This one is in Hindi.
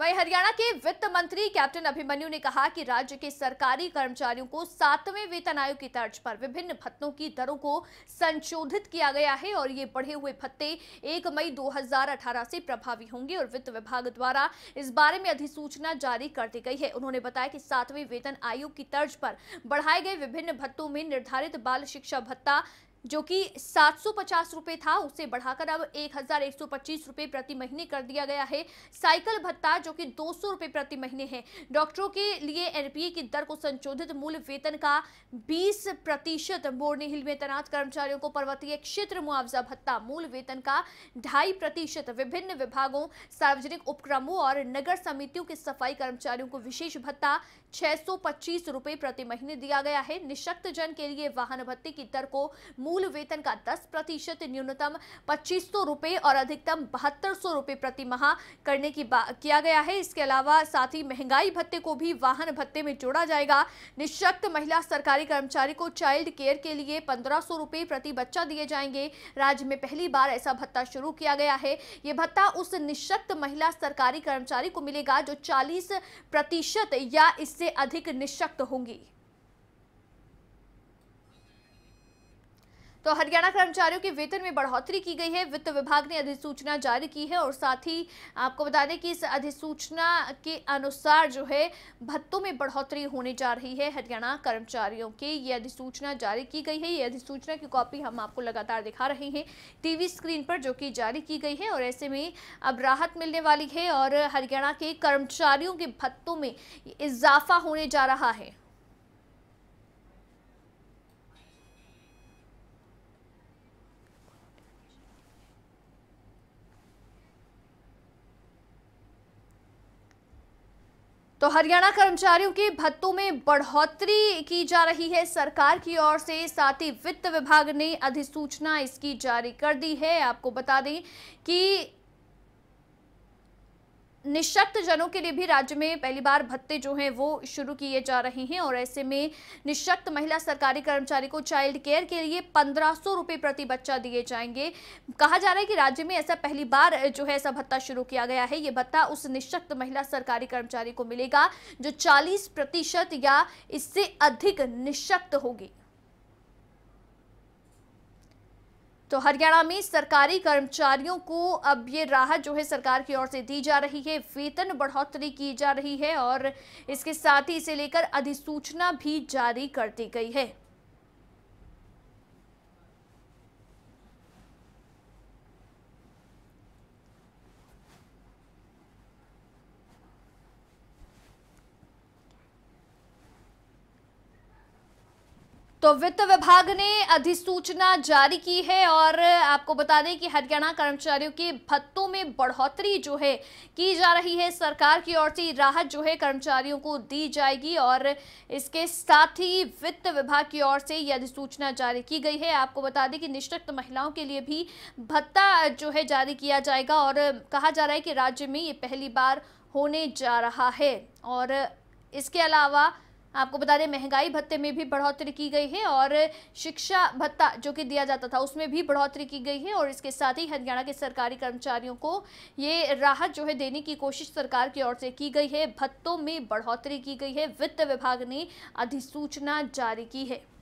वहीं हरियाणा के वित्त मंत्री कैप्टन अभिमन्यु ने कहा कि राज्य के सरकारी कर्मचारियों को सातवें वेतन आयोग की तर्ज पर विभिन्न भत्तों की दरों को संशोधित किया गया है और ये बढ़े हुए भत्ते 1 मई 2018 से प्रभावी होंगे और वित्त विभाग द्वारा इस बारे में अधिसूचना जारी कर दी गई है उन्होंने बताया कि सातवें वेतन आयोग की तर्ज पर बढ़ाए गए विभिन्न भत्तों में निर्धारित बाल शिक्षा भत्ता जो कि सात सौ पचास था उसे बढ़ाकर अब एक हज़ार एक सौ पच्चीस प्रति महीने कर दिया गया है साइकिल भत्ता जो कि दो सौ प्रति महीने है डॉक्टरों के लिए एनपीए की दर को संशोधित मूल वेतन का बीस प्रतिशत मोरनी हिल में तैनात कर्मचारियों को पर्वतीय क्षेत्र मुआवजा भत्ता मूल वेतन का ढाई प्रतिशत विभिन्न विभागों सार्वजनिक उपक्रमों और नगर समितियों के सफाई कर्मचारियों को विशेष भत्ता छह सौ पच्चीस प्रति महीने दिया गया है जन के लिए वाहन भत्ते की दर को मूल वेतन का 10 प्रतिशत न्यूनतम पच्चीस सौ रुपये और अधिकतम बहत्तर सौ रुपये प्रति माह करने की बात किया गया है इसके अलावा साथ ही महंगाई भत्ते को भी वाहन भत्ते में जोड़ा जाएगा निशक्त महिला सरकारी कर्मचारी को चाइल्ड केयर के लिए पंद्रह सौ रुपये प्रति बच्चा दिए जाएंगे राज्य में पहली बार ऐसा भत्ता शुरू किया गया है ये भत्ता उस निशक्त महिला सरकारी कर्मचारी को मिलेगा जो चालीस प्रतिशत या इससे अधिक निशक्त होंगी तो हरियाणा कर्मचारियों के वेतन में बढ़ोतरी की गई है वित्त विभाग ने अधिसूचना जारी की है और साथ ही आपको बता दें कि इस अधिसूचना के अनुसार जो है भत्तों में बढ़ोतरी होने जा रही है हरियाणा कर्मचारियों के ये अधिसूचना जारी की गई है ये अधिसूचना की कॉपी हम आपको लगातार दिखा रहे हैं टी स्क्रीन पर जो कि जारी की गई है और ऐसे में अब राहत मिलने वाली है और हरियाणा के कर्मचारियों के भत्तों में इजाफा होने जा रहा है तो हरियाणा कर्मचारियों के भत्तों में बढ़ोतरी की जा रही है सरकार की ओर से साथ ही वित्त विभाग ने अधिसूचना इसकी जारी कर दी है आपको बता दें कि निशक्त जनों के लिए भी राज्य में पहली बार भत्ते जो हैं वो शुरू किए जा रहे हैं और ऐसे में निशक्त महिला सरकारी कर्मचारी को चाइल्ड केयर के लिए पंद्रह सौ रुपये प्रति बच्चा दिए जाएंगे कहा जा रहा है कि राज्य में ऐसा पहली बार जो है ऐसा भत्ता शुरू किया गया है ये भत्ता उस निशक्त महिला सरकारी कर्मचारी को मिलेगा जो चालीस प्रतिशत या इससे अधिक निशक्त होगी तो हरियाणा में सरकारी कर्मचारियों को अब ये राहत जो है सरकार की ओर से दी जा रही है वेतन बढ़ोतरी की जा रही है और इसके साथ ही इसे लेकर अधिसूचना भी जारी कर दी गई है तो वित्त विभाग ने अधिसूचना जारी की है और आपको बता दें कि हरियाणा कर्मचारियों के भत्तों में बढ़ोतरी जो है की जा रही है सरकार की ओर से राहत जो है कर्मचारियों को दी जाएगी और इसके साथ ही वित्त विभाग की ओर से ये अधिसूचना जारी की गई है आपको बता दें कि निशक्त महिलाओं के लिए भी भत्ता जो है जारी किया जाएगा और कहा जा रहा है कि राज्य में ये पहली बार होने जा रहा है और इसके अलावा आपको बता दें महंगाई भत्ते में भी बढ़ोतरी की गई है और शिक्षा भत्ता जो कि दिया जाता था उसमें भी बढ़ोतरी की गई है और इसके साथ ही हरियाणा के सरकारी कर्मचारियों को ये राहत जो है देने की कोशिश सरकार की ओर से की गई है भत्तों में बढ़ोतरी की गई है वित्त विभाग ने अधिसूचना जारी की है